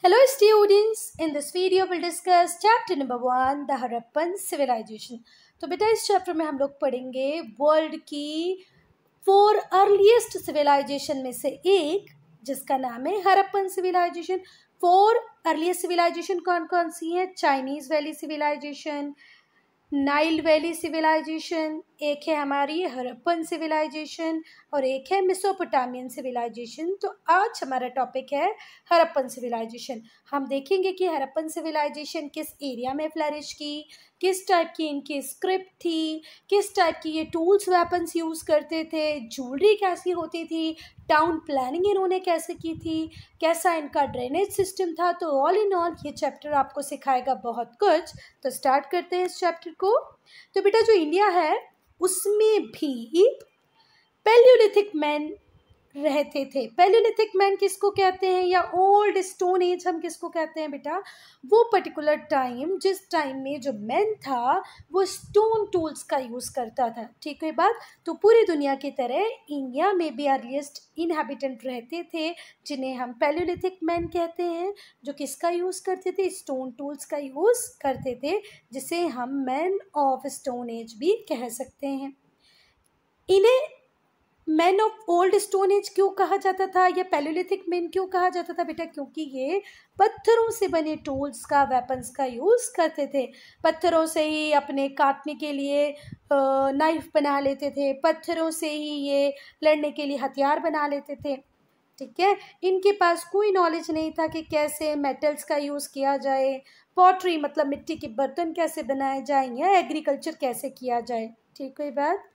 Hello students, in this video we'll discuss chapter number one, the Harappan civilization. तो बेटा इस chapter में हम लोग पढ़ेंगे वर्ल्ड की फोर अर्लीस्ट सिविलाइजेशन में से एक जिसका नाम है Harappan civilisation four earliest civilisation कौन कौन सी हैं Chinese valley civilisation Nile valley civilisation एक है हमारी हरप्पन सिविलाइजेशन और एक है मिसोपोटामियन सिविलाइजेशन तो आज हमारा टॉपिक है हरप्पन सिविलाइजेशन हम देखेंगे कि हरप्पन सिविलाइजेशन किस एरिया में फ्लरिश की किस टाइप की इनकी स्क्रिप्ट थी किस टाइप की ये टूल्स वेपन्स यूज़ करते थे ज्वेलरी कैसी होती थी टाउन प्लानिंग इन्होंने कैसे की थी कैसा इनका ड्रेनेज सिस्टम था तो ऑल इन ऑल ये चैप्टर आपको सिखाएगा बहुत कुछ तो स्टार्ट करते हैं इस चैप्टर को तो बेटा जो इंडिया है उसमें भी पेल्यूलिथिक मैन रहते थे पैलिथिक मैन किसको कहते हैं या ओल्ड स्टोन एज हम किसको कहते हैं बेटा वो पर्टिकुलर टाइम जिस टाइम में जो मैन था वो स्टोन टूल्स का यूज़ करता था ठीक है बात तो पूरी दुनिया की तरह इंडिया में भी अर्लीस्ट इनहेबिटेंट रहते थे जिन्हें हम पैलिथिक मैन कहते हैं जो किसका यूज़ करते थे स्टोन टूल्स का यूज़ करते थे जिसे हम मैन ऑफ स्टोन एज भी कह सकते हैं इन्हें man of old stone age क्यों कहा जाता था या पैलोलिथिक मैन क्यों कहा जाता था बेटा क्योंकि ये पत्थरों से बने टूल्स का वेपन्स का यूज़ करते थे पत्थरों से ही अपने काटने के लिए नाइफ बना लेते थे पत्थरों से ही ये लड़ने के लिए हथियार बना लेते थे ठीक है इनके पास कोई नॉलेज नहीं था कि कैसे मेटल्स का यूज़ किया जाए पॉटरी मतलब मिट्टी के बर्तन कैसे बनाए जाएँ या एग्रीकल्चर कैसे किया जाए ठीक है बात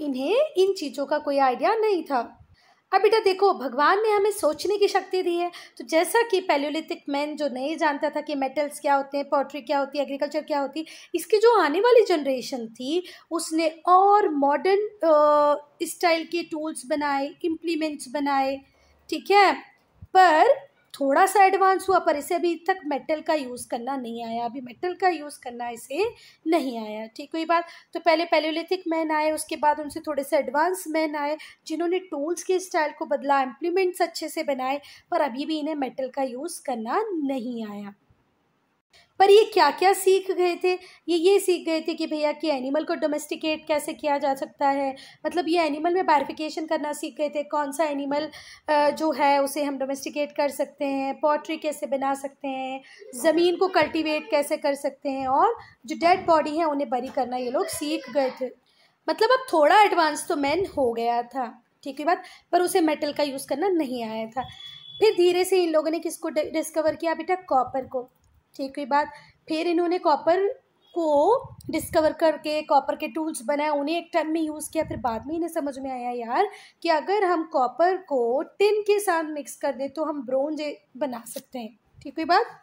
इन्हें इन चीज़ों का कोई आइडिया नहीं था अब बेटा देखो भगवान ने हमें सोचने की शक्ति दी है तो जैसा कि पैलोलिथिक मैन जो नहीं जानता था कि मेटल्स क्या होते हैं पोट्री क्या होती है एग्रीकल्चर क्या होती है इसकी जो आने वाली जनरेशन थी उसने और मॉडर्न स्टाइल के टूल्स बनाए इम्प्लीमेंट्स बनाए ठीक है पर थोड़ा सा एडवांस हुआ पर इसे अभी तक मेटल का यूज़ करना नहीं आया अभी मेटल का यूज़ करना इसे नहीं आया ठीक हुई बात तो पहले पैलोलिथिक मैन आए उसके बाद उनसे थोड़े से एडवांस मैन आए जिन्होंने टूल्स के स्टाइल को बदला इम्प्लीमेंट्स अच्छे से बनाए पर अभी भी इन्हें मेटल का यूज़ करना नहीं आया पर ये क्या क्या सीख गए थे ये ये सीख गए थे कि भैया कि एनिमल को डोमेस्टिकेट कैसे किया जा सकता है मतलब ये एनिमल में बारिफिकेशन करना सीख गए थे कौन सा एनिमल जो है उसे हम डोमेस्टिकेट कर सकते हैं पॉटरी कैसे बना सकते हैं ज़मीन को कल्टिवेट कैसे कर सकते हैं और जो डेड बॉडी है उन्हें बरी करना ये लोग सीख गए थे मतलब अब थोड़ा एडवांस तो मैन हो गया था ठीक है बात पर उसे मेटल का यूज़ करना नहीं आया था फिर धीरे से इन लोगों ने किसको डिस्कवर किया बेटा कॉपर को ठीक हुई बात फिर इन्होंने कॉपर को डिस्कवर करके कॉपर के टूल्स बनाए उन्हें एक टर्म में यूज़ किया फिर बाद में इन्हें समझ में आया यार कि अगर हम कॉपर को टिन के साथ मिक्स कर दें तो हम ब्रोंज बना सकते हैं ठीक हुई बात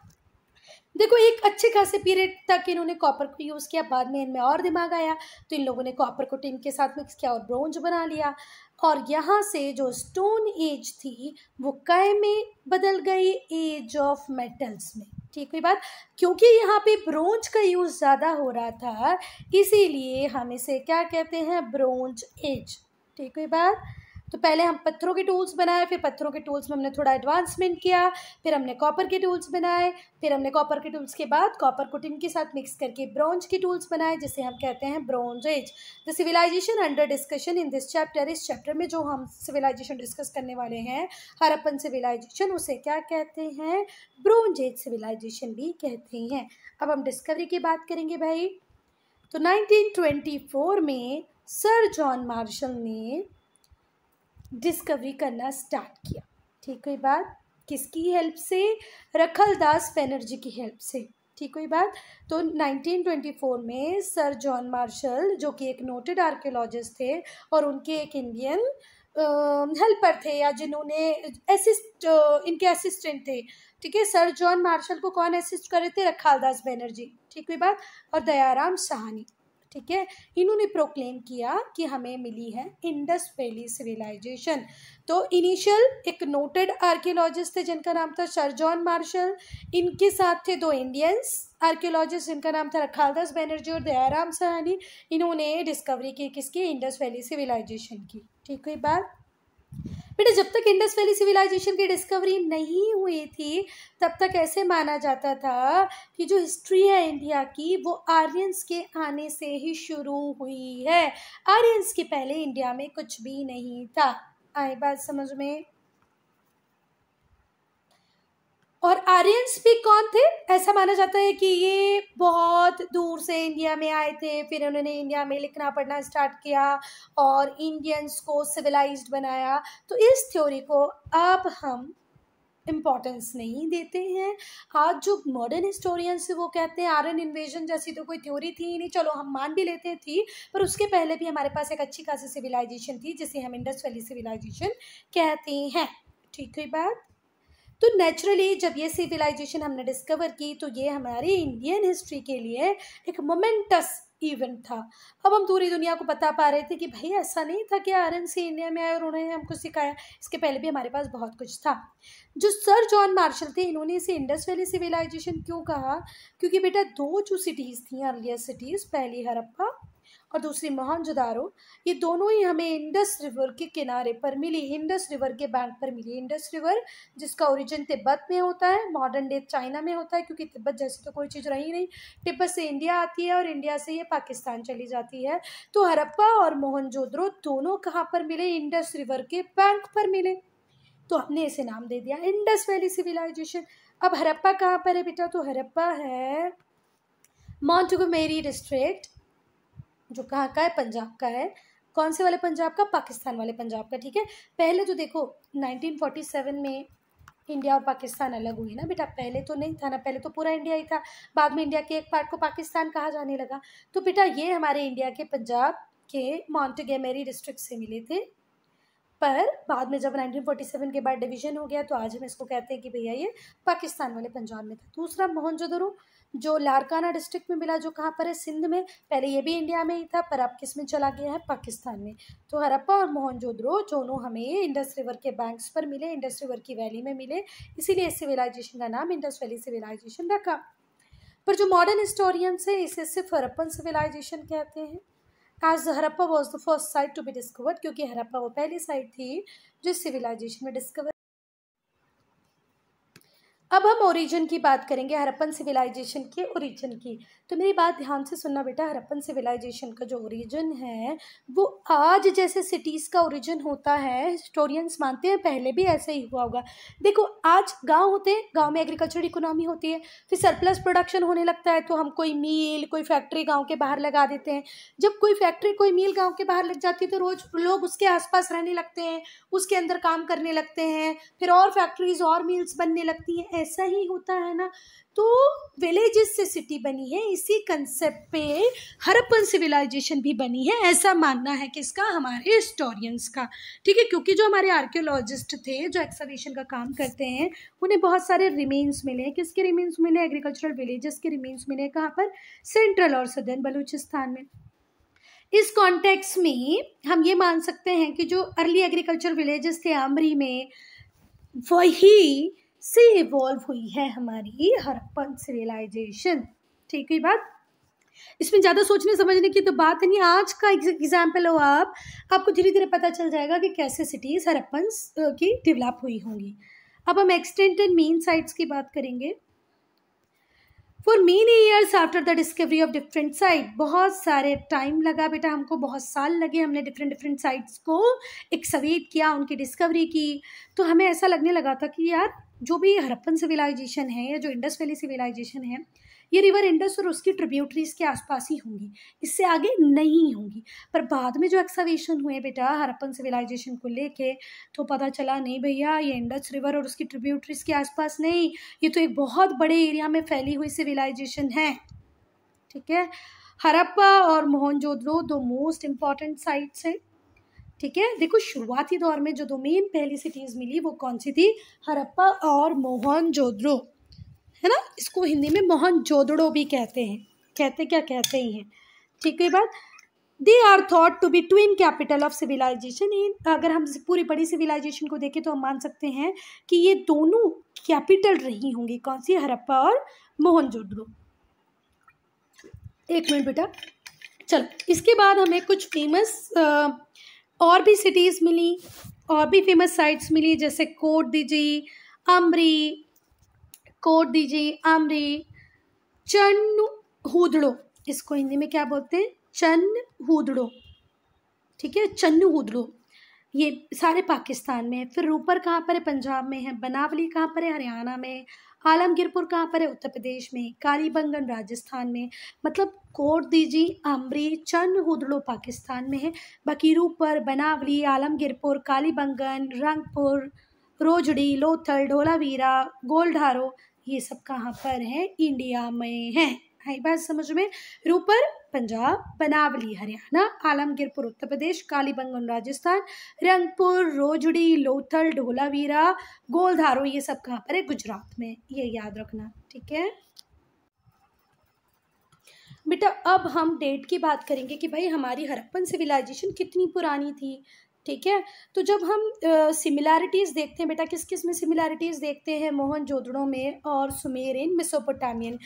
देखो एक अच्छे खासे पीरियड तक इन्होंने कॉपर को यूज़ किया बाद में इनमें और दिमाग आया तो इन लोगों ने कॉपर को टिन के साथ मिक्स किया और ब्रोंज बना लिया और यहाँ से जो स्टोन एज थी वो काय में बदल गई एज ऑफ मेटल्स में ठीक हुई बात क्योंकि यहाँ पे ब्रोंज का यूज़ ज़्यादा हो रहा था इसीलिए हम इसे क्या कहते हैं ब्रोंज एज ठीक हुई बात तो पहले हम पत्थरों के टूल्स बनाए फिर पत्थरों के टूल्स में हमने थोड़ा एडवांसमेंट किया फिर हमने कॉपर के टूल्स बनाए फिर हमने कॉपर के टूल्स के बाद कॉपर को टिन के साथ मिक्स करके ब्रॉन्ज के टूल्स बनाए जिसे हम कहते हैं bronze age the civilisation under discussion in this chapter इस चैप्टर में जो हम सिविलाइजेशन डिस्कस करने वाले हैं हरप्पन सिविलाइजेशन उसे क्या कहते हैं ब्रॉन्ज एज सिविलाइजेशन भी कहते हैं अब हम डिस्कवरी की बात करेंगे भाई तो फोर में सर जॉन मार्शल ने डिस्कवरी करना स्टार्ट किया ठीक हुई बात किसकी हेल्प से रखल दास बैनर्जी की हेल्प से ठीक हुई बात तो 1924 में सर जॉन मार्शल जो कि एक नोटेड आर्कियोलॉजिस्ट थे और उनके एक इंडियन हेल्पर थे या जिन्होंने असिस्ट इनके असिस्टेंट थे ठीक है सर जॉन मार्शल को कौन असिस्ट कर रहे थे रखालदास बैनर्जी ठीक हुई बात और दयाराम सहानी ठीक है इन्होंने प्रोक्लेम किया कि हमें मिली है इंडस वैली सिविलाइजेशन तो इनिशियल एक नोटेड आर्कियोलॉजिस्ट थे जिनका नाम था सर जॉन मार्शल इनके साथ थे दो इंडियंस आर्कियोलॉजिस्ट जिनका नाम था रखालदास बैनर्जी और दयाराम सहानी इन्होंने डिस्कवरी की किसकी इंडस वैली सिविलाइजेशन की ठीक है बात बेटा जब तक इंडस वैली सिविलाइजेशन की डिस्कवरी नहीं हुई थी तब तक ऐसे माना जाता था कि जो हिस्ट्री है इंडिया की वो आर्यंस के आने से ही शुरू हुई है आर्यंस के पहले इंडिया में कुछ भी नहीं था आई बात समझ में और आर्यंस भी कौन थे ऐसा माना जाता है कि ये बहुत दूर से इंडिया में आए थे फिर उन्होंने इंडिया में लिखना पढ़ना स्टार्ट किया और इंडियंस को सिविलाइज्ड बनाया तो इस थ्योरी को अब हम इम्पॉर्टेंस नहीं देते हैं आज जो मॉडर्न हिस्टोरियंस वो कहते हैं आर्यन इन्वेजन जैसी तो कोई थ्योरी थी ही नहीं चलो हम मान भी लेते थी पर उसके पहले भी हमारे पास एक अच्छी खासी सिविलाइजेशन थी जिसे हम इंडस वैली सिविलाइजेशन कहते हैं ठीक है बात तो नेचुरली जब ये सिविलाइजेशन हमने डिस्कवर की तो ये हमारी इंडियन हिस्ट्री के लिए एक मोमेंटस इवेंट था अब हम पूरी दुनिया को बता पा रहे थे कि भाई ऐसा नहीं था कि आर इंडिया में आए और उन्होंने हमको सिखाया इसके पहले भी हमारे पास बहुत कुछ था जो सर जॉन मार्शल थे इन्होंने इसे इंडस वैली सिविलाइजेशन क्यों कहा क्योंकि बेटा दो जो सिटीज़ थी अर्लियर सिटीज़ पहली हरप्पा और दूसरी मोहनजोदारो ये दोनों ही हमें इंडस रिवर के किनारे पर मिली इंडस रिवर के बैंक पर मिली इंडस रिवर जिसका ओरिजिन तिब्बत में होता है मॉडर्न डे चाइना में होता है क्योंकि तिब्बत जैसी तो कोई चीज़ रही नहीं तिब्बत से इंडिया आती है और इंडिया से ये पाकिस्तान चली जाती है तो हरप्पा और मोहनजोदड़ो दोनों कहाँ पर मिले इंडस रिवर के बैंक पर मिले तो हमने इसे नाम दे दिया इंडस वैली सिविलाइजेशन अब हरप्पा कहाँ पर है बेटा तो हरप्पा है मॉन्टगोमेरी डिस्ट्रिक्ट जो कहाँ का है पंजाब का है कौन से वाले पंजाब का पाकिस्तान वाले पंजाब का ठीक है पहले जो देखो 1947 में इंडिया और पाकिस्तान अलग हुए ना बेटा पहले तो नहीं था ना पहले तो पूरा इंडिया ही था बाद में इंडिया के एक पार्ट को पाकिस्तान कहा जाने लगा तो बेटा ये हमारे इंडिया के पंजाब के माउंटगेमेरी डिस्ट्रिक्ट से मिले थे पर बाद में जब 1947 के बाद डिवीजन हो गया तो आज हम इसको कहते हैं कि भैया ये पाकिस्तान वाले पंजाब में था दूसरा मोहनजोदड़ो जो लारकाना डिस्ट्रिक्ट में मिला जो कहाँ पर है सिंध में पहले ये भी इंडिया में ही था पर अब किस में चला गया है पाकिस्तान में तो हरप्पा और मोहनजोद्रो दोनों हमें इंडस रिवर के बैंक्स पर मिले इंडस रिवर की वैली में मिले इसीलिए इस सिविलाइजेशन का नाम इंडस वैली सिविलाइजेशन रखा पर जो मॉडर्न हिस्टोरियंस है इसे सिर्फ हरप्पन सिविलाइजेशन कहते हैं as Harappa was the first site to be discovered क्योंकि हरप्पा वो पहली साइट थी जो सिविलाइजेशन में डिस्कवर अब हम ओरिजिन की बात करेंगे हरप्पन सिविलाइजेशन के ओरिजिन की तो मेरी बात ध्यान से सुनना बेटा हरप्पन सिविलाइजेशन का जो ओरिजिन है वो आज जैसे सिटीज़ का ओरिजिन होता है हिस्टोरियंस मानते हैं पहले भी ऐसे ही हुआ होगा देखो आज गांव होते हैं गांव में एग्रीकल्चर इकोनॉमी होती है फिर सरप्लस प्रोडक्शन होने लगता है तो हम कोई मील कोई फैक्ट्री गाँव के बाहर लगा देते हैं जब कोई फैक्ट्री कोई मील गाँव के बाहर लग जाती है तो रोज़ लोग उसके आसपास रहने लगते हैं उसके अंदर काम करने लगते हैं फिर और फैक्ट्रीज़ और मील्स बनने लगती हैं ऐसा ही होता है ना तो विलेजेस से सिटी बनी है इसी कंसेप्ट पे हरप्पन सिविलाइजेशन भी बनी है ऐसा मानना है किसका हमारे हिस्टोरियंस का ठीक है क्योंकि जो हमारे आर्कियोलॉजिस्ट थे जो एक्सकवेशन का काम करते हैं उन्हें बहुत सारे रिमेन्स मिले किसके रिमेन्स मिले एग्रीकल्चरल विलेजेस के रिमेन्स मिले कहाँ पर सेंट्रल और सदर्न बलूचिस्तान में इस कॉन्टेक्स्ट में हम ये मान सकते हैं कि जो अर्ली एग्रीकल्चर विलेजेस थे आमरी में वही से इवॉल्व हुई है हमारी हरपन सिविलाइजेशन ठीक है बात इसमें ज़्यादा सोचने समझने की तो बात नहीं आज का एग्जाम्पल हो आप आपको धीरे धीरे पता चल जाएगा कि कैसे सिटीज़ हरप्पन की डेवलप हुई होंगी अब हम एक्सटेंट एंड मेन साइट्स की बात करेंगे for many years after the discovery of different site बहुत सारे टाइम लगा बेटा हमको बहुत साल लगे हमने डिफरेंट डिफरेंट साइट्स को एक्सवेट किया उनकी डिस्कवरी की तो हमें ऐसा लगने लगा था कि यार जो भी हरप्पन सिविलाइजेशन है या जो इंडस वैली सिविलाइजेशन है ये रिवर इंडस और उसकी ट्रिब्यूटरीज के आसपास ही होंगी इससे आगे नहीं होंगी पर बाद में जो एक्सावेशन हुए बेटा हरप्पन सिविलाइजेशन को लेके तो पता चला नहीं भैया ये इंडस रिवर और उसकी ट्रिब्यूटरीज के आसपास नहीं ये तो एक बहुत बड़े एरिया में फैली हुई सिविलाइजेशन है ठीक है हरप्पा और मोहनजोदड़ो दो मोस्ट इम्पॉर्टेंट साइट्स हैं ठीक है देखो शुरुआती दौर में जो दो मेन पहली सिटीज़ मिली वो कौन सी थी हरप्पा और मोहन जोदड़ो है ना इसको हिंदी में मोहन जोदड़ो भी कहते हैं कहते क्या कहते ही हैं ठीक है बात they are thought to be twin capital of civilisation in अगर हम पूरी बड़ी सिविलाइजेशन को देखें तो हम मान सकते हैं कि ये दोनों कैपिटल रही होंगी कौन सी हरप्पा और मोहन मोहनजोदड़ो एक मिनट बेटा चलो इसके बाद हमें कुछ फेमस और भी सिटीज़ मिली और भी फेमस साइट्स मिली जैसे कोट दीजिए अमरी कोट दीजिए अमरी चन्न हुदड़ो इसको हिंदी में क्या बोलते हैं चन्न हुदड़ो ठीक है चन्न हुदड़ो ये सारे पाकिस्तान में है फिर रूपर कहाँ पर है पंजाब में है बनावली कहाँ पर है हरियाणा में आलमगीरपुर कहाँ पर है उत्तर प्रदेश में कालीबंगन राजस्थान में मतलब कोट दीजी अमरी चंद हुदड़ो पाकिस्तान में है बकीरूपर बनावली आलमगीरपुर कालीबंगन रंगपुर रोजड़ी लोथल ढोलावीरा गोलढारो ये सब कहाँ पर है इंडिया में है आई बात समझ में रूपर पंजाब बनावली हरियाणा आलमगीरपुर उत्तर प्रदेश कालीबंगन राजस्थान रंगपुर रोजड़ी लोथल ढोलावीरा गोलधारो ये सब कहाँ पर है गुजरात में ये याद रखना ठीक है बेटा अब हम डेट की बात करेंगे कि भाई हमारी हरप्पन सिविलाइजेशन कितनी पुरानी थी ठीक है तो जब हम सिमिलैरिटीज़ uh, देखते हैं बेटा किस किस में सिमिलैरिटीज़ देखते हैं मोहन जोदड़ो में और Sumer in Mesopotamian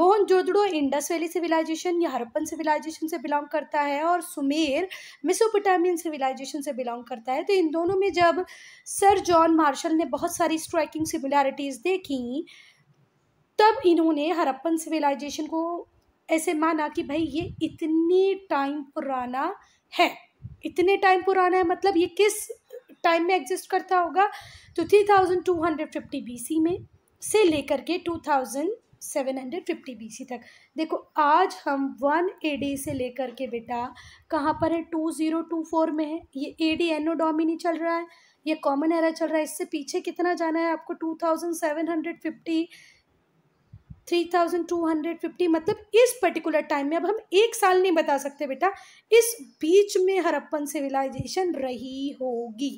Mohenjodaro Indus valley civilisation या हरप्पन सिविलाइजेशन से बिलोंग करता है और सुमेर मिसोपोटामियन सिविलाइजेशन से बिलोंग करता है तो इन दोनों में जब सर जॉन मार्शल ने बहुत सारी स्ट्राइकिंग सिमिलैरिटीज़ देखी तब इन्होंने हरप्पन सिविलाइजेशन को ऐसे माना कि भाई ये इतने टाइम पुराना है इतने टाइम पुराना है मतलब ये किस टाइम में एग्जिस्ट करता होगा तो three thousand two hundred fifty B C में से लेकर के two thousand seven hundred fifty B C तक देखो आज हम वन ए डी से लेकर के बेटा कहाँ पर है टू ज़ीरो टू फोर में है ये ए डी एनोडोमिनी चल रहा है ये कॉमन एरा चल रहा है इससे पीछे कितना जाना है आपको two thousand seven hundred fifty three thousand two hundred fifty मतलब इस पर्टिकुलर टाइम में अब हम एक साल नहीं बता सकते बेटा इस बीच में हरप्पन सिविलाइजेशन रही होगी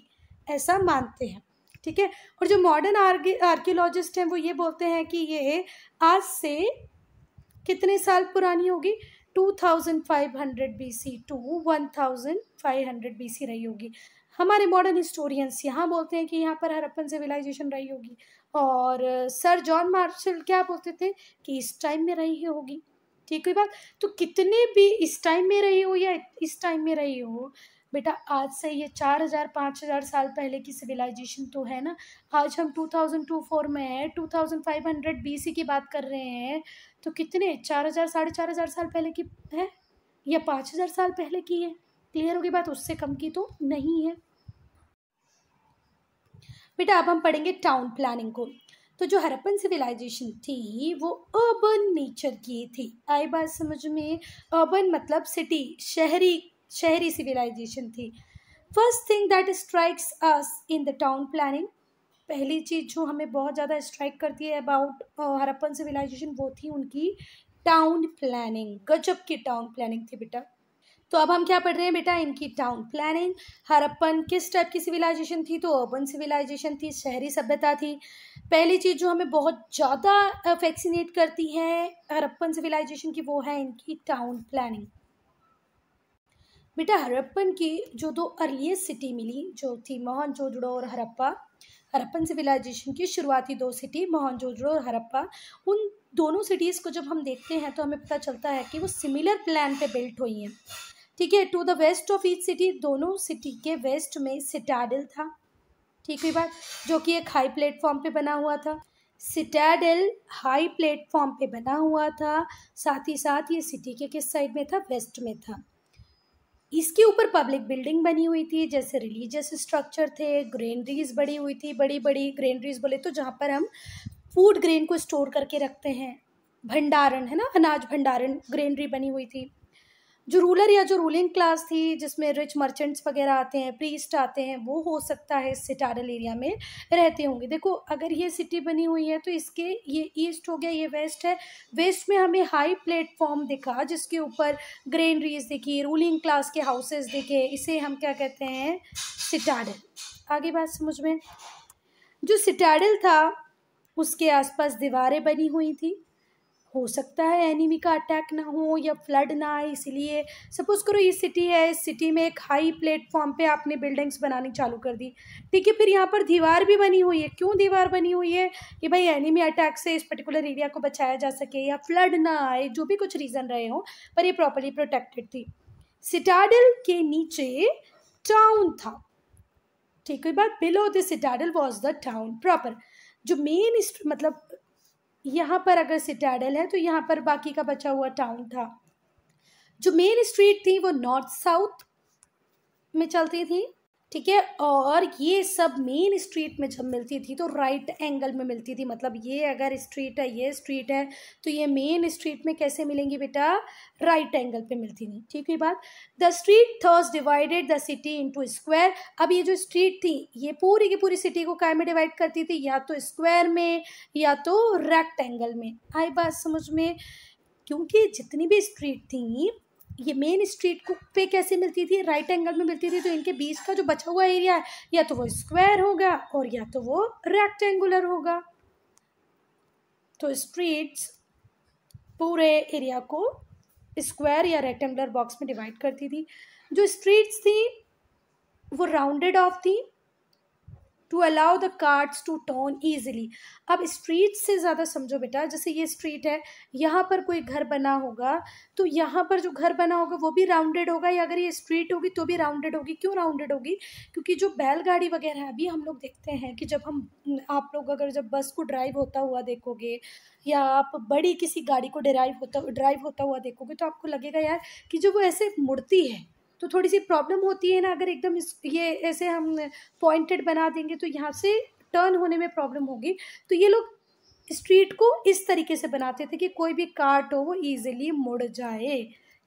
ऐसा मानते हैं ठीक है और जो मॉडर्न आर्कियोलॉजिस्ट हैं वो ये बोलते हैं कि ये आज से कितने साल पुरानी होगी 2500 बीसी टू 1500 बीसी रही होगी हमारे मॉडर्न हिस्टोरियंस यहाँ बोलते हैं कि यहाँ पर हरप्पन सिविलाइजेशन रही होगी और सर जॉन मार्शल क्या बोलते थे कि इस टाइम में रही होगी ठीक है बात तो कितने भी इस टाइम में रही हो या इस टाइम में रही हो बेटा आज से ये चार हज़ार पाँच हज़ार साल पहले की सिविलाइजेशन तो है ना आज हम टू थाउजेंड टू फोर में है two thousand five hundred B C की बात कर रहे हैं तो कितने चार हज़ार साढ़े चार हज़ार साल पहले की है या पाँच हज़ार साल पहले की है क्लियर होगी बात उससे कम की तो नहीं है बेटा अब हम पढ़ेंगे टाउन प्लानिंग को तो जो हरप्पन सिविलाइजेशन थी वो अर्बन नेचर की थी आई बात समझ में अर्बन मतलब सिटी शहरी शहरी सिविलाइजेशन थी first thing that strikes us in the town planning पहली चीज़ जो हमें बहुत ज़्यादा स्ट्राइक करती है अबाउट हरप्पन सिविलाइजेशन वो थी उनकी टाउन प्लानिंग गजब की टाउन प्लानिंग थी बेटा तो अब हम क्या पढ़ रहे हैं बेटा इनकी टाउन प्लानिंग हरप्पन किस टाइप की सिविलाइजेशन थी तो अर्बन सिविलाइजेशन थी शहरी सभ्यता थी पहली चीज़ जो हमें बहुत ज़्यादा फैक्सीनेट करती है हरप्पन सिविलाइजेशन की वो है इनकी टाउन प्लानिंग बेटा हरप्पन की जो दो अर्लीस्ट सिटी मिली जो थी मोहन और हरप्पा हरप्पन सिविलाइजेशन की शुरुआती दो सिटी मोहन और हरप्पा उन दोनों सिटीज़ को जब हम देखते हैं तो हमें पता चलता है कि वो सिमिलर प्लान पे बिल्ट हुई हैं ठीक है to the west of each city दोनों सिटी के वेस्ट में सिटाडल था ठीक है बात जो कि एक हाई प्लेटफॉर्म पे बना हुआ था सिटाडल हाई प्लेटफॉर्म पे बना हुआ था साथ ही साथ ये सिटी के किस साइड में था वेस्ट में था इसके ऊपर पब्लिक बिल्डिंग बनी हुई थी जैसे रिलीजियस स्ट्रक्चर थे ग्रेनरीज बड़ी हुई थी बड़ी बड़ी ग्रेनरीज बोले तो जहाँ पर हम फूड ग्रेन को स्टोर करके रखते हैं भंडारण है ना अनाज भंडारण ग्रेनरी बनी हुई थी जो रूलर या जो रूलिंग क्लास थी जिसमें रिच मर्चेंट्स वगैरह आते हैं प्रीस्ट आते हैं वो हो सकता है इस सिटारल एरिया में रहते होंगे देखो अगर ये सिटी बनी हुई है तो इसके ये ईस्ट हो गया ये वेस्ट है वेस्ट में हमें हाई प्लेटफॉर्म दिखा जिसके ऊपर ग्रेनरीज दिखी रूलिंग क्लास के हाउसेस दिखे इसे हम क्या कहते हैं सिटाडल आगे बात समझ में जो सिटाडल था उसके आसपास दीवारें बनी हुई थी हो सकता है एनिमी का अटैक ना हो या फ्लड ना आए इसलिए सपोज़ करो ये सिटी है इस सिटी में एक हाई प्लेटफॉर्म पे आपने बिल्डिंग्स बनानी चालू कर दी ठीक है फिर यहाँ पर दीवार भी बनी हुई है क्यों दीवार बनी हुई है कि भाई एनिमी अटैक से इस पर्टिकुलर एरिया को बचाया जा सके या फ्लड ना आए जो भी कुछ रीज़न रहे हों पर ये प्रॉपरली प्रोटेक्टेड थी सिटाडल के नीचे टाउन था ठीक है बात below the citadel was the town proper जो मेन मतलब यहाँ पर अगर सिटाडल है तो यहाँ पर बाकी का बचा हुआ टाउन था जो मेन स्ट्रीट थी वो नॉर्थ साउथ में चलती थी ठीक है और ये सब मेन स्ट्रीट में जब मिलती थी तो राइट एंगल में मिलती थी मतलब ये अगर स्ट्रीट है ये स्ट्रीट है तो ये मेन स्ट्रीट में कैसे मिलेंगी बेटा राइट एंगल पे मिलती थी ठीक है बात the street thus divided the city into square अब ये जो स्ट्रीट थी ये पूरी की पूरी सिटी को काय में डिवाइड करती थी या तो स्क्वायर में या तो रेक्ट एंगल में आई बात समझ में क्योंकि जितनी भी स्ट्रीट थी ये मेन स्ट्रीट को पे कैसे मिलती थी राइट एंगल में मिलती थी तो इनके बीच का जो बचा हुआ एरिया है या तो वो स्क्वायर होगा और या तो वो रेक्टेंगुलर होगा तो स्ट्रीट्स पूरे एरिया को स्क्वायर या रेक्टेंगुलर बॉक्स में डिवाइड करती थी जो स्ट्रीट्स थी वो राउंडेड ऑफ थी to allow the carts to turn easily अब स्ट्रीट से ज़्यादा समझो बेटा जैसे ये स्ट्रीट है यहाँ पर कोई घर बना होगा तो यहाँ पर जो घर बना होगा वो भी राउंडेड होगा या अगर ये स्ट्रीट होगी तो भी राउंडेड होगी क्यों राउंडेड होगी क्योंकि जो बैलगाड़ी वगैरह अभी हम लोग देखते हैं कि जब हम आप लोग अगर जब बस को ड्राइव होता हुआ देखोगे या आप बड़ी किसी गाड़ी को ड्राइव होता ड्राइव होता हुआ देखोगे तो आपको लगेगा यार कि जो वो ऐसे मुड़ती है तो थोड़ी सी प्रॉब्लम होती है ना अगर एकदम इस ये ऐसे हम पॉइंटेड बना देंगे तो यहाँ से टर्न होने में प्रॉब्लम होगी तो ये लोग स्ट्रीट को इस तरीके से बनाते थे कि कोई भी कार्ट हो वो ईजिली मुड़ जाए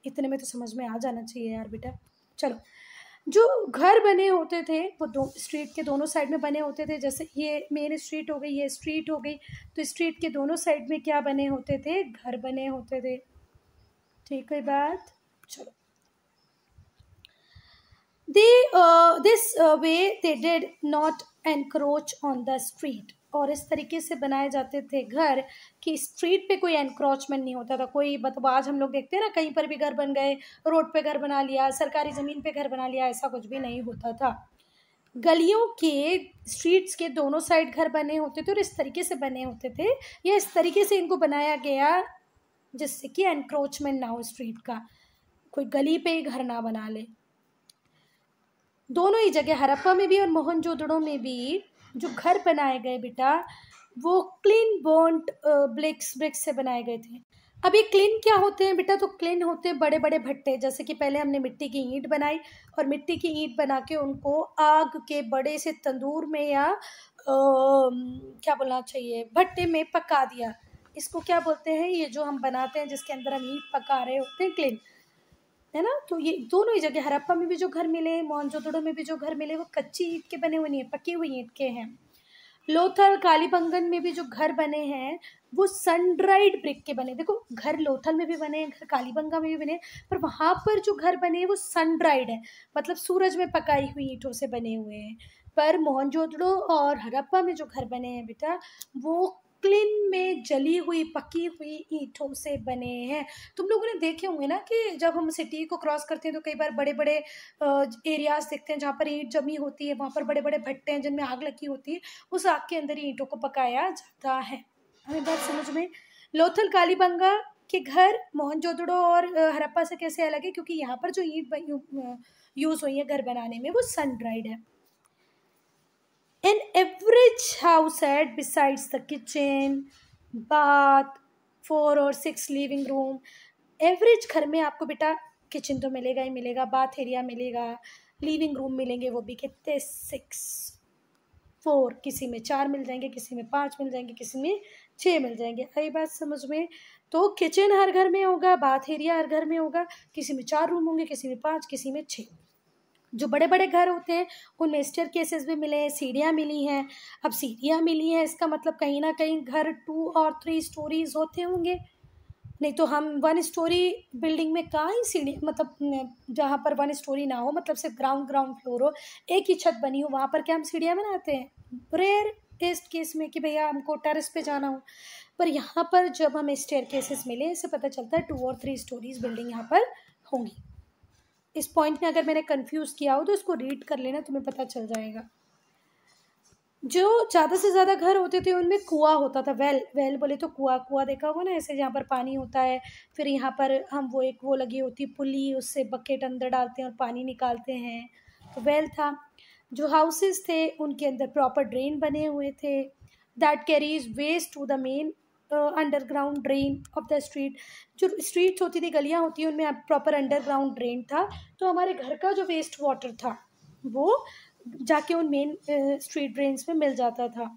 इतने में तो समझ में आ जाना चाहिए यार बेटा चलो जो घर बने होते थे वो दो स्ट्रीट के दोनों साइड में बने होते थे जैसे ये मेन स्ट्रीट हो गई ये स्ट्रीट हो गई तो स्ट्रीट के दोनों साइड में क्या बने होते थे घर बने होते थे ठीक है बात they uh, this uh, way they did not encroach on the street और इस तरीके से बनाए जाते थे घर कि स्ट्रीट पे कोई एनक्रोचमेंट नहीं होता था कोई मतलब आज हम लोग देखते हैं ना कहीं पर भी घर बन गए रोड पे घर बना लिया सरकारी ज़मीन पे घर बना लिया ऐसा कुछ भी नहीं होता था गलियों के स्ट्रीट्स के दोनों साइड घर बने होते थे और इस तरीके से बने होते थे या इस तरीके से इनको बनाया गया जिससे कि एनक्रोचमेंट ना हो स्ट्रीट का कोई गली पे ही घर ना बना ले दोनों ही जगह हरप्पा में भी और मोहनजोदड़ो में भी जो घर बनाए गए बेटा वो क्लीन बॉन्ड ब्लिक्स ब्रिक्स से बनाए गए थे अब ये क्लिन क्या होते हैं बेटा तो क्लिन होते हैं बड़े बड़े भट्टे जैसे कि पहले हमने मिट्टी की ईंट बनाई और मिट्टी की ईंट बना के उनको आग के बड़े से तंदूर में या आ, क्या बोलना चाहिए भट्टे में पका दिया इसको क्या बोलते हैं ये जो हम बनाते हैं जिसके अंदर हम ईंट पका रहे होते हैं क्लिन है ना तो ये दोनों ही जगह हरप्पा में भी जो घर मिले मोहनजोदड़ो में भी जो घर मिले वो कच्ची ईट के बने हुए नहीं है पकी हुई ईट के हैं लोथल कालीबंगन में भी जो घर बने हैं वो सनड्राइड ब्रिक के बने देखो घर लोथल में भी बने हैं घर कालीबंगा में भी बने पर वहाँ पर जो घर बने हैं वो सनड्राइड है मतलब सूरज में पकाई हुई ईंटों से बने हुए हैं पर मोहनजोदड़ो और हरप्पा में जो घर बने हैं बेटा वो क्लिन में जली हुई पकी हुई ईंटों से बने हैं तुम लोगों ने देखे होंगे ना कि जब हम सिटी को क्रॉस करते हैं तो कई बार बड़े बड़े एरियाज देखते हैं जहाँ पर ईंट जमी होती है वहाँ पर बड़े बड़े भट्टे हैं जिनमें आग लगी होती है उस आग के अंदर ही ईंटों को पकाया जाता है हमें बात समझ में लोथल कालीबंगा के घर मोहनजोदड़ो और हरप्पा से कैसे अलग है क्योंकि यहाँ पर जो ईंट यूज़ हुई है घर बनाने में वो सन ड्राइड है an average house had besides the kitchen bath four और सिक्स लिविंग रूम एवरेज घर में आपको बेटा किचन तो मिलेगा ही मिलेगा बाथ एरिया मिलेगा लिविंग रूम मिलेंगे वो भी कितने सिक्स फोर किसी में चार मिल जाएंगे किसी में पाँच मिल जाएंगे किसी में छः मिल जाएंगे आई बात समझ में तो किचन हर घर में होगा बाथ एरिया हर घर में होगा किसी में चार रूम होंगे किसी में पाँच किसी में छः जो बड़े बड़े घर होते हैं उनमें स्टेयर केसेस भी मिले हैं सीढ़ियाँ मिली हैं अब सीढ़ियाँ मिली हैं इसका मतलब कहीं ना कहीं घर टू और थ्री स्टोरीज होते होंगे नहीं तो हम वन स्टोरी बिल्डिंग में कहाँ ही सीढ़ी मतलब जहाँ पर वन स्टोरी ना हो मतलब सिर्फ ग्राउंड ग्राउंड फ्लोर हो एक ही छत बनी हो वहाँ पर क्या हम सीढ़ियाँ बनाते हैं रेयर टेस्ट केस में कि भैया हमको टेरेस पे जाना हो पर यहाँ पर जब हमें स्टेयर केसेस मिले इससे पता चलता है टू और थ्री स्टोरीज बिल्डिंग यहाँ पर होंगी इस पॉइंट में अगर मैंने कंफ्यूज किया हो तो इसको रीड कर लेना तुम्हें पता चल जाएगा जो ज़्यादा से ज़्यादा घर होते थे उनमें कुआ होता था वेल वेल बोले तो कुआ कुआ देखा होगा ना ऐसे जहाँ पर पानी होता है फिर यहाँ पर हम वो एक वो लगी होती पुली उससे बकेट अंदर डालते हैं और पानी निकालते हैं तो वेल था जो हाउसेस थे उनके अंदर प्रॉपर ड्रेन बने हुए थे that carries waste to the main underground drain of the street जो स्ट्रीट्स होती थी गलियाँ होती हैं उनमें प्रॉपर अंडरग्राउंड ड्रेन था तो हमारे घर का जो वेस्ट वाटर था वो जाके उन मेन स्ट्रीट ड्रेन्स में मिल जाता था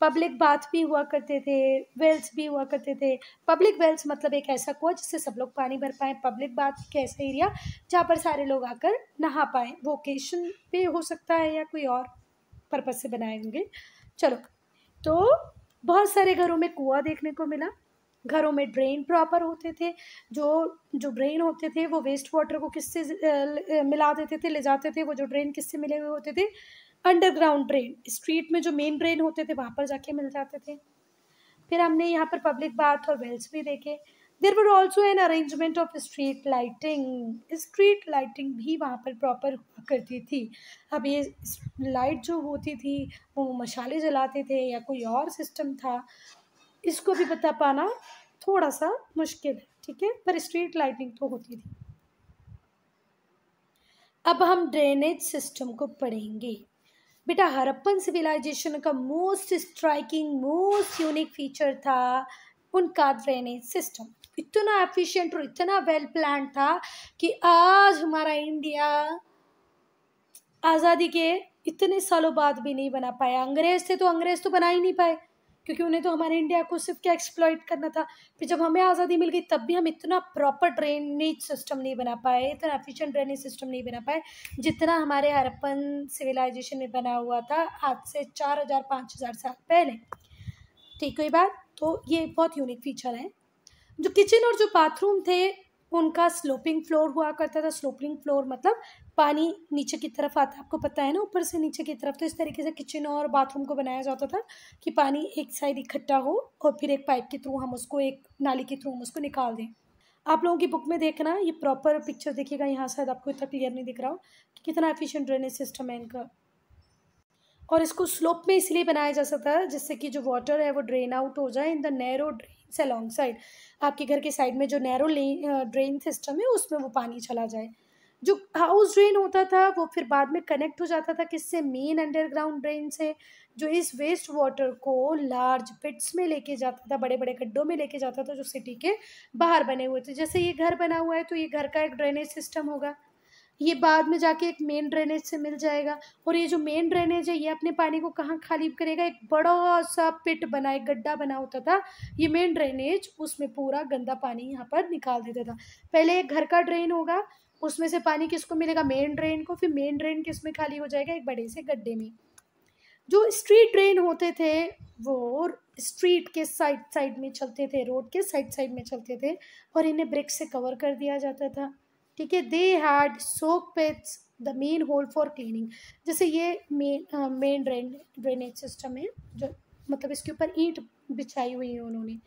पब्लिक बाथ भी हुआ करते थे वेल्स भी हुआ करते थे पब्लिक वेल्स मतलब एक ऐसा कुआ जिससे सब लोग पानी भर पाएँ पब्लिक बाथ एक ऐसा एरिया जहाँ पर सारे लोग आकर नहा पाएँ वोकेशन पे हो सकता है या कोई और पर्पज़ से बनाए होंगे चलो तो बहुत सारे घरों में कुआं देखने को मिला घरों में ड्रेन प्रॉपर होते थे जो जो ड्रेन होते थे वो वेस्ट वाटर को किससे मिला देते थे ले जाते थे वो जो ड्रेन किससे मिले हुए होते थे अंडरग्राउंड ड्रेन स्ट्रीट में जो मेन ड्रेन होते थे वहाँ पर जाके मिल जाते थे फिर हमने यहाँ पर पब्लिक बाथ और वेल्स भी देखे there were also an arrangement of street lighting street lighting भी वहाँ पर प्रॉपर हुआ करती थी अब ये लाइट जो होती थी वो मशाले जलाते थे या कोई और सिस्टम था इसको भी बता पाना थोड़ा सा मुश्किल है ठीक है पर स्ट्रीट लाइटिंग तो होती थी अब हम ड्रेनेज सिस्टम को पढ़ेंगे बेटा हरप्पन सिविलाइजेशन का most striking most unique feature था उनका ड्रेनेज सिस्टम इतना एफिशिएंट और इतना वेल प्लान था कि आज हमारा इंडिया आज़ादी के इतने सालों बाद भी नहीं बना पाया अंग्रेज़ थे तो अंग्रेज़ तो बना ही नहीं पाए क्योंकि उन्हें तो हमारे इंडिया को सिर्फ क्या एक्सप्लॉइट करना था फिर जब हमें आज़ादी मिल गई तब भी हम इतना प्रॉपर ड्रेनेज सिस्टम नहीं बना पाए इतना एफिशिएंट ड्रेनेज सिस्टम नहीं बना पाए जितना हमारे हरप्पन सिविलाइजेशन में बना हुआ था आज से चार हज़ार पाँच हज़ार साल पहले ठीक है बात तो ये बहुत यूनिक फीचर है जो किचन और जो बाथरूम थे उनका स्लोपिंग फ्लोर हुआ करता था स्लोपिंग फ्लोर मतलब पानी नीचे की तरफ आता आपको पता है ना ऊपर से नीचे की तरफ तो इस तरीके से किचन और बाथरूम को बनाया जाता था कि पानी एक साइड इकट्ठा हो और फिर एक पाइप के थ्रू हम उसको एक नाली के थ्रू हम उसको निकाल दें आप लोगों की बुक में देखना ये प्रॉपर पिक्चर देखिएगा यहाँ शायद आपको इतना क्लियर नहीं दिख रहा हो कि कितना एफिशिएंट ड्रेनेज सिस्टम है इनका और इसको स्लोप में इसलिए बनाया जा सकता है जिससे कि जो वाटर है वो ड्रेन आउट हो जाए इन द नैरो ड्रेन से लॉन्ग साइड आपके घर के साइड में जो नैरो ड्रेन सिस्टम है उसमें वो पानी चला जाए जो हाउस ड्रेन होता था वो फिर बाद में कनेक्ट हो जाता था किससे मेन अंडरग्राउंड ड्रेन से जो इस वेस्ट वाटर को लार्ज पिट्स में लेके जाता था बड़े बड़े गड्ढों में लेके जाता था जो सिटी के बाहर बने हुए थे जैसे ये घर बना हुआ है तो ये घर का एक ड्रेनेज सिस्टम होगा ये बाद में जाके एक मेन ड्रेनेज से मिल जाएगा और ये जो मेन ड्रेनेज है ये अपने पानी को कहाँ खाली करेगा एक बड़ा सा पिट बना एक गड्ढा बना होता था ये मेन ड्रेनेज उसमें पूरा गंदा पानी यहाँ पर निकाल देता था पहले एक घर का ड्रेन होगा उसमें से पानी किसको मिलेगा मेन ड्रेन को फिर मेन ड्रेन किस में खाली हो जाएगा एक बड़े से गड्ढे में जो स्ट्रीट ड्रेन होते थे वो स्ट्रीट के साइड साइड में चलते थे रोड के साइड साइड में चलते थे और इन्हें ब्रिक से कवर कर दिया जाता था ठीक है they had soak pits the manhole for cleaning जैसे ये main main drain drainage system है जो मतलब इसके ऊपर ईंट बिछाई हुई है उन्होंने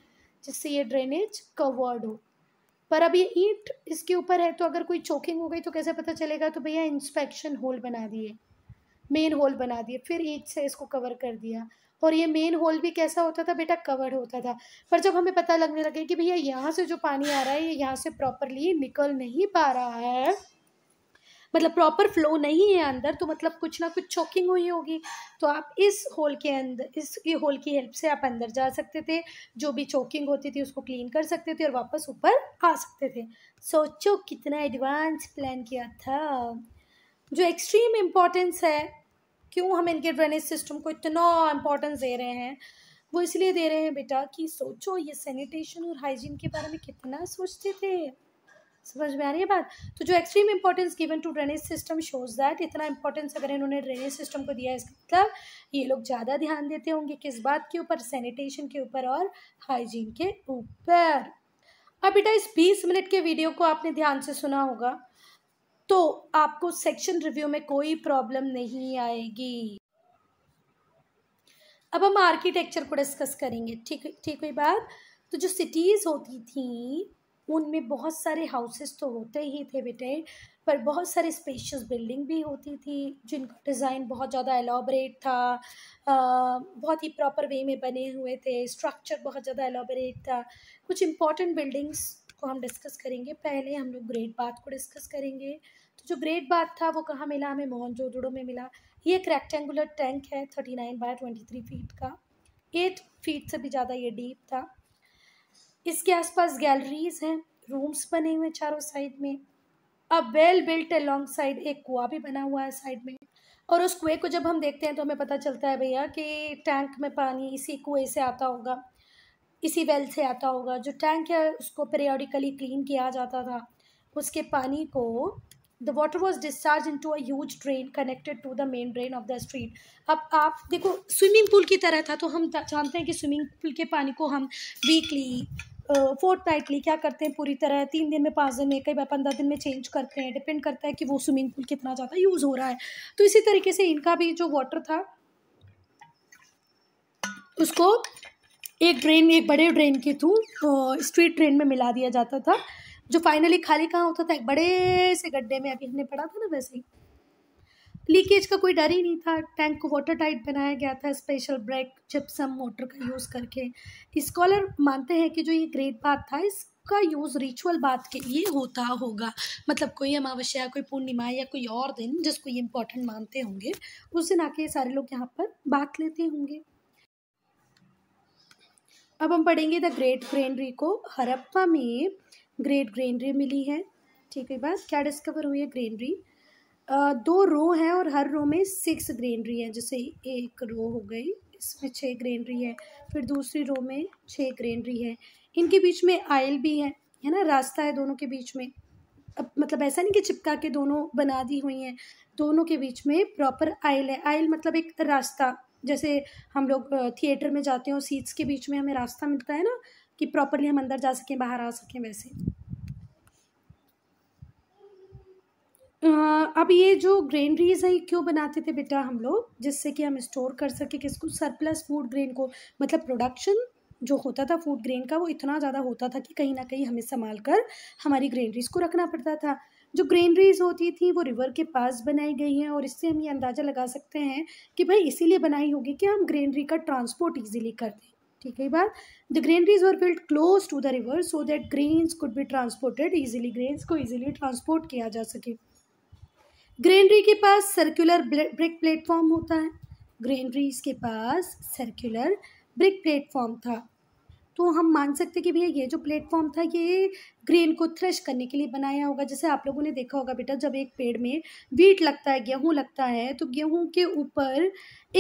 जिससे ये ड्रेनेज कवर्ड हो पर अब ये ईंट इसके ऊपर है तो अगर कोई चोकिंग हो गई तो कैसे पता चलेगा तो भैया इंस्पेक्शन होल बना दिए मेन होल बना दिए फिर ईंट से इसको कवर कर दिया और ये मेन होल भी कैसा होता था बेटा कवर्ड होता था पर जब हमें पता लगने लगे कि भैया यहाँ से जो पानी आ रहा है ये यहाँ से प्रॉपरली निकल नहीं पा रहा है मतलब प्रॉपर फ्लो नहीं है अंदर तो मतलब कुछ ना कुछ चोकिंग हुई होगी तो आप इस होल के अंदर इस होल की हेल्प से आप अंदर जा सकते थे जो भी चोकिंग होती थी उसको क्लीन कर सकते थे और वापस ऊपर आ सकते थे सोचो कितना एडवांस प्लान किया था जो एक्सट्रीम इम्पोर्टेंस है क्यों हम इनके ड्रेनेज सिस्टम को इतना इम्पोर्टेंस दे रहे हैं वो इसलिए दे रहे हैं बेटा कि सोचो ये सैनिटेशन और हाइजीन के बारे में कितना सोचते थे समझ में आ रही है बात तो जो extreme importance given to drainage system shows that इतना इंपॉर्टेंस अगर इन्होंने ड्रेनेज सिस्टम को दिया है इसका मतलब ये लोग ज़्यादा ध्यान देते होंगे किस बात के ऊपर सैनिटेशन के ऊपर और हाइजीन के ऊपर अब बेटा इस बीस मिनट के वीडियो को आपने ध्यान से सुना होगा तो आपको सेक्शन रिव्यू में कोई प्रॉब्लम नहीं आएगी अब हम आर्किटेक्चर को डिस्कस करेंगे ठीक ठीक हुई बात तो जो सिटीज़ होती थी उनमें बहुत सारे हाउसेस तो होते ही थे बेटे पर बहुत सारे स्पेशियस बिल्डिंग भी होती थी जिनका डिज़ाइन बहुत ज़्यादा एलोबरेट था आ, बहुत ही प्रॉपर वे में बने हुए थे स्ट्रक्चर बहुत ज़्यादा एलोबरेट था कुछ इम्पॉर्टेंट बिल्डिंग्स को हम डिस्कस करेंगे पहले हम लोग ग्रेट बाथ को डिस्कस करेंगे तो जो ग्रेट बाथ था वो कहाँ मिला हमें मोहनजोदड़ो में मिला ये एक रेक्टेंगुलर टैंक है thirty nine by twenty three feet का एट फीट से भी ज़्यादा ये डीप था इसके आसपास गैलरीज हैं रूम्स बने हुए चारों साइड में अब वेल बिल्ट अलॉन्ग साइड एक कुआ भी बना हुआ है साइड में और उस कुएं को जब हम देखते हैं तो हमें पता चलता है भैया कि टैंक में पानी इसी कुएं से आता होगा इसी वेल से आता होगा जो टैंक है उसको पेरियोडिकली क्लीन किया जाता था उसके पानी को the water was discharge into a drain connected to the main drain of the street अब आप देखो स्विमिंग पूल की तरह था तो हम जानते हैं कि स्विमिंग पूल के पानी को हम वीकली फोर्थ नाइटली क्या करते हैं पूरी तरह तीन दिन में पाँच दिन में कई बार पंद्रह दिन में चेंज करते हैं डिपेंड करता है कि वो स्विमिंग पूल कितना ज़्यादा यूज़ हो रहा है तो इसी तरीके से इनका भी जो वाटर था उसको एक ड्रेन एक बड़े ड्रेन के थ्रू स्ट्रीट ड्रेन में मिला दिया जाता था जो फाइनली खाली कहाँ होता था एक बड़े से गड्ढे में अभी हमने पढ़ा था ना वैसे ही लीकेज का कोई डर ही नहीं था टैंक को वाटर टाइट बनाया गया था स्पेशल ब्रेक चिप्सम मोटर का यूज़ करके स्कॉलर मानते हैं कि जो ये ग्रेट बात था इस का यूज़ रिचुअल बात के लिए होता होगा मतलब कोई अमावस्या कोई पूर्णिमा या कोई और दिन जिसको ये इम्पोर्टेंट मानते होंगे उस दिन आके सारे लोग यहाँ पर बात लेते होंगे अब हम पढ़ेंगे द ग्रेट ग्रेनरी को हरप्पा में ग्रेट ग्रेनरी मिली है ठीक है बस क्या डिस्कवर हुई है ग्रेनरी दो रो हैं और हर रो में सिक्स ग्रेनरी हैं जैसे एक रो हो गई इसमें छः ग्रेनरी है फिर दूसरी रो में छः ग्रेनरी है इनके बीच में आयल भी है है ना रास्ता है दोनों के बीच में अब मतलब ऐसा नहीं कि चिपका के दोनों बना दी हुई हैं दोनों के बीच में प्रॉपर आयल है आयल मतलब एक रास्ता जैसे हम लोग थिएटर में जाते हो सीट्स के बीच में हमें रास्ता मिलता है ना कि प्रॉपरली हम अंदर जा सकें बाहर आ सकें वैसे अब ये जो ग्रेनरीज है ये क्यों बनाते थे बेटा हम लोग जिससे कि हम स्टोर कर सके किसको सरप्लस फूड ग्रेन को मतलब प्रोडक्शन जो होता था फूड ग्रेन का वो इतना ज़्यादा होता था कि कहीं ना कहीं हमें संभाल कर हमारी ग्रेनरीज को रखना पड़ता था जो ग्रीनरीज होती थी वो रिवर के पास बनाई गई हैं और इससे हम ये अंदाज़ा लगा सकते हैं कि भाई इसीलिए बनाई होगी कि हम ग्रीनरी का ट्रांसपोर्ट ईजिली कर दें ठीक है बात the granaries were built close to the river so that grains could be transported easily grains को ईजिली ट्रांसपोर्ट किया जा सके ग्रेनरी के पास सर्कुलर ब्रिक प्लेटफॉर्म होता है ग्रेनरीज के पास सर्कुलर ब्रिक प्लेटफॉर्म था तो हम मान सकते हैं कि भैया ये जो प्लेटफॉर्म था ये ग्रेन को थ्रेश करने के लिए बनाया होगा जैसे आप लोगों ने देखा होगा बेटा जब एक पेड़ में वीट लगता है गेहूँ लगता है तो गेहूँ के ऊपर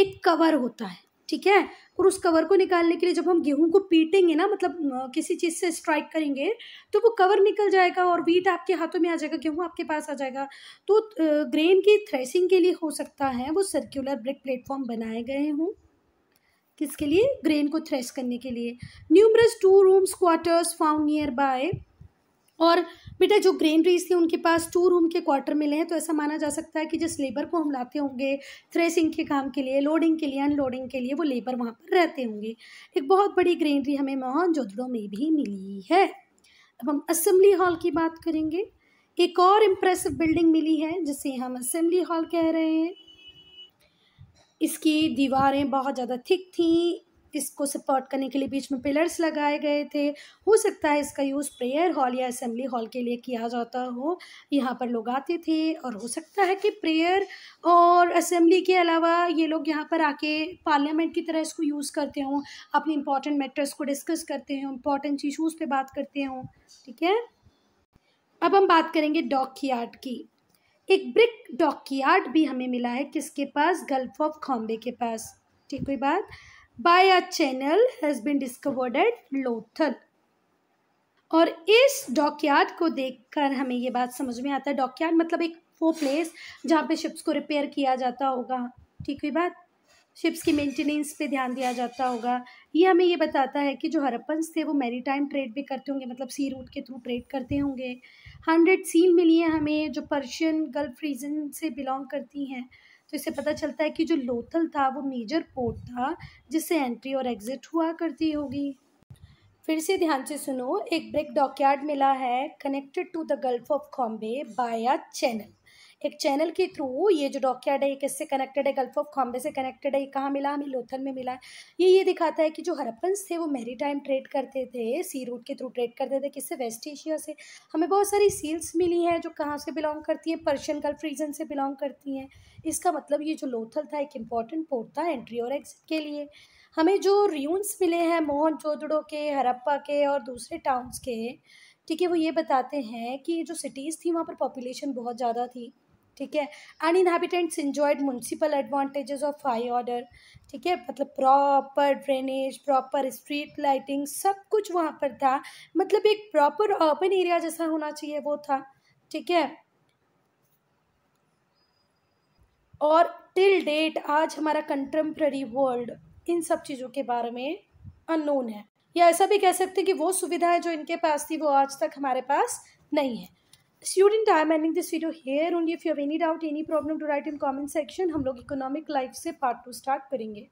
एक कवर होता है ठीक है और उस कवर को निकालने के लिए जब हम गेहूं को पीटेंगे ना मतलब किसी चीज़ से स्ट्राइक करेंगे तो वो कवर निकल जाएगा और वीट आपके हाथों में आ जाएगा गेहूं आपके पास आ जाएगा तो ग्रेन की थ्रेसिंग के लिए हो सकता है वो सर्कुलर ब्रिक प्लेटफॉर्म बनाए गए हों किसके लिए ग्रेन को थ्रेश करने के लिए numerous two rooms quarters found near by और बेटा जो ग्रेन रेस थे उनके पास टू रूम के क्वार्टर मिले हैं तो ऐसा माना जा सकता है कि जिस लेबर को हम लाते होंगे थ्रेसिंग के काम के लिए लोडिंग के लिए अनलोडिंग के लिए वो लेबर वहाँ पर रहते होंगे एक बहुत बड़ी ग्रेनरी हमें मोहन जोदड़ों में भी मिली है अब हम असम्बली हॉल की बात करेंगे एक और इम्प्रेसिव बिल्डिंग मिली है जिसे हम असम्बली हॉल कह रहे हैं इसकी दीवारें बहुत ज़्यादा थिक थी इसको सपोर्ट करने के लिए बीच में पिलर्स लगाए गए थे हो सकता है इसका यूज़ प्रेयर हॉल या असेंबली हॉल के लिए किया जाता हो यहाँ पर लोग आते थे और हो सकता है कि प्रेयर और असेंबली के अलावा ये लोग यहाँ पर आके पार्लियामेंट की तरह इसको यूज़ करते हों अपने इंपॉर्टेंट मैटर्स को डिस्कस करते हों इम्पॉर्टेंट इशूज़ पर बात करते हों ठीक है अब हम बात करेंगे डॉक की आर्ट की एक ब्रिक यार्ड भी हमें मिला है किसके पास गल्फ ऑफ खॉम्बे के पास ठीक हुई बात by a channel has been discovered at Lothal और इस डॉकयार्ड को देखकर हमें ये बात समझ में आता है डॉकयार्ड मतलब एक वो प्लेस जहाँ पे शिप्स को रिपेयर किया जाता होगा ठीक हुई बात शिप्स की मेंटेनेंस पे ध्यान दिया जाता होगा ये हमें ये बताता है कि जो हरप्पन्स थे वो मैरीटाइम ट्रेड भी करते होंगे मतलब सी रूट के थ्रू ट्रेड करते होंगे हंड्रेड सील मिली है हमें जो पर्शियन गल्फ रीजन से बिलोंग करती हैं तो इससे पता चलता है कि जो लोथल था वो मेजर पोर्ट था जिससे एंट्री और एग्ज़िट हुआ करती होगी फिर से ध्यान से सुनो एक ब्रिक डॉकयार्ड मिला है connected to the Gulf of Cambay by a channel एक चैनल के थ्रू ये जो डॉकयार्ड है ये किससे कनेक्टेड है गल्फ ऑफ खॉम्बे से कनेक्टेड है ये कहाँ मिला हमें लोथल में मिला है ये ये दिखाता है कि जो हरप्पन्स थे वो मेरी टाइम ट्रेड करते थे सी रूट के थ्रू ट्रेड करते थे किससे वेस्ट एशिया से हमें बहुत सारी सील्स मिली हैं जो कहाँ से बिलोंग करती हैं पर्शियन गल्फ रीजन से बिलोंग करती हैं इसका मतलब ये जो लोथल था एक इम्पॉर्टेंट पोर्ट था एंट्री और एग्जिट के लिए हमें जो रियून्स मिले हैं मोहन जोदड़ो के हरप्पा के और दूसरे टाउन्स के ठीक है वो ये बताते हैं कि जो सिटीज़ थी वहाँ पर पॉपुलेशन बहुत ज़्यादा थी ठीक है an inhabitants enjoyed municipal advantages of high order ठीक है मतलब proper drainage proper street lighting सब कुछ वहाँ पर था मतलब एक प्रॉपर ओपन एरिया जैसा होना चाहिए वो था ठीक है और टिल डेट आज हमारा कंटेम्प्रेरी वर्ल्ड इन सब चीज़ों के बारे में अननोन है या ऐसा भी कह सकते हैं कि वो सुविधाएं जो इनके पास थी वो आज तक हमारे पास नहीं है student I am ending this video here only if you have any doubt any problem to write in comment section हम लोग इकोनॉमिक लाइफ से पार्ट टू स्टार्ट करेंगे